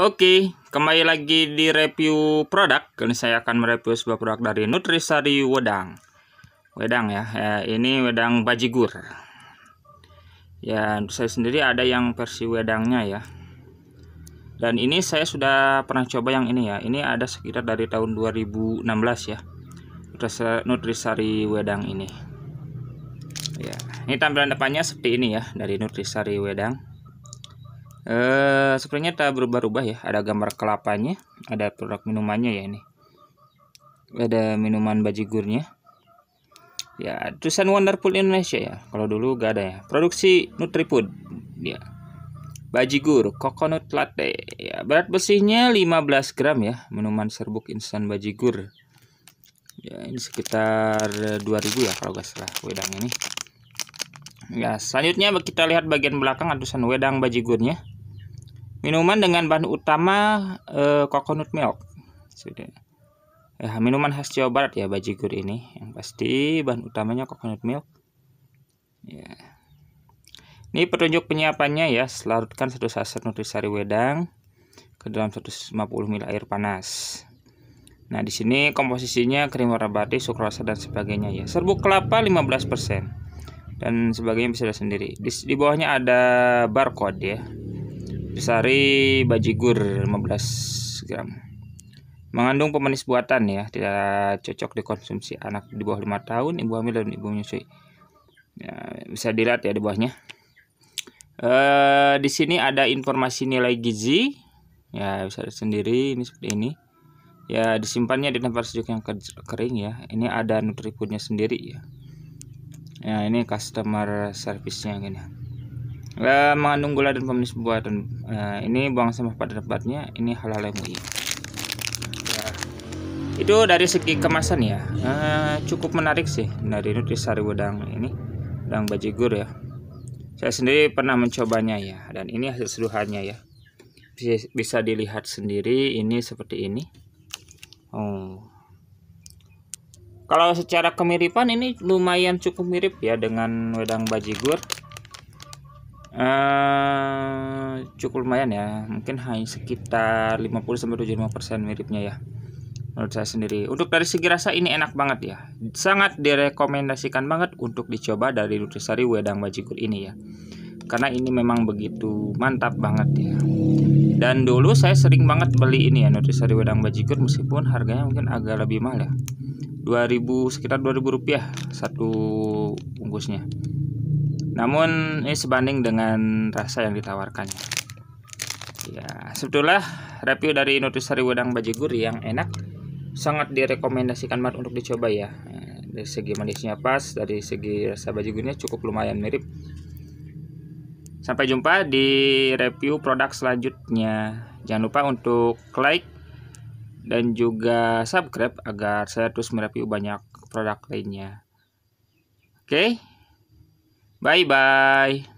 Oke, kembali lagi di review produk. Kali saya akan mereview sebuah produk dari Nutrisari Wedang. Wedang ya, ya ini wedang bajigur. Ya, saya sendiri ada yang versi wedangnya ya. Dan ini saya sudah pernah coba yang ini ya. Ini ada sekitar dari tahun 2016 ya. Nutrisari Wedang ini. Ya, ini tampilan depannya seperti ini ya dari Nutrisari Wedang Eh, sepertinya tak berubah-ubah ya. Ada gambar kelapanya, ada produk minumannya ya ini. Ada minuman bajigurnya. Ya, tulisan Wonderful Indonesia ya. Kalau dulu gak ada ya. Produksi Nutrifood. Ya. Bajigur, coconut latte. Ya, berat besinya 15 gram ya. Minuman serbuk instan bajigur. Ya, ini sekitar 2000 ya kalau gak salah wedang ini. Ya, selanjutnya kita lihat bagian belakang atusan wedang bajigurnya. Minuman dengan bahan utama uh, coconut milk. Sudah. Ya, minuman khas Jawa Barat ya bajigur ini. Yang pasti bahan utamanya coconut milk. Ya. Ini petunjuk penyiapannya ya. Larutkan satu saset nutrisari wedang ke dalam 150 ml air panas. Nah, di sini komposisinya krim warna batik, sukrosa dan sebagainya ya. Serbuk kelapa 15% dan sebagainya bisa sendiri. Di, di bawahnya ada barcode ya sari bajigur 15 gram. Mengandung pemanis buatan ya, tidak cocok dikonsumsi anak di bawah 5 tahun, ibu hamil dan ibu menyusui. Ya, bisa dilihat ya di bawahnya. e, di sini ada informasi nilai gizi. Ya, bisa lihat sendiri ini seperti ini. Ya, disimpannya di tempat sejuk yang kering ya. Ini ada nutrifoodnya sendiri ya. Ya, ini customer service-nya gini e, eh, mengandung gula dan pemanis buah dan uh, ini buang sampah pada tempatnya ini halal MUI ya. itu dari segi kemasan ya uh, cukup menarik sih dari nutrisari wedang ini wedang bajigur ya saya sendiri pernah mencobanya ya dan ini hasil seduhannya ya bisa, bisa dilihat sendiri ini seperti ini oh kalau secara kemiripan ini lumayan cukup mirip ya dengan wedang bajigur uh, cukup lumayan ya mungkin hanya sekitar 50 sampai 75% miripnya ya menurut saya sendiri untuk dari segi rasa ini enak banget ya sangat direkomendasikan banget untuk dicoba dari Nutrisari Wedang Bajigur ini ya karena ini memang begitu mantap banget ya dan dulu saya sering banget beli ini ya Nutrisari Wedang Bajigur meskipun harganya mungkin agak lebih mahal ya 2000 sekitar 2000 rupiah satu bungkusnya namun ini sebanding dengan rasa yang ditawarkannya. Ya, sebetulnya review dari nutrisari wedang bajiguri yang enak sangat direkomendasikan banget untuk dicoba ya. Dari segi manisnya pas, dari segi rasa bajigurnya cukup lumayan mirip. Sampai jumpa di review produk selanjutnya. Jangan lupa untuk like dan juga subscribe agar saya terus mereview banyak produk lainnya. Oke. Okay? Bye bye.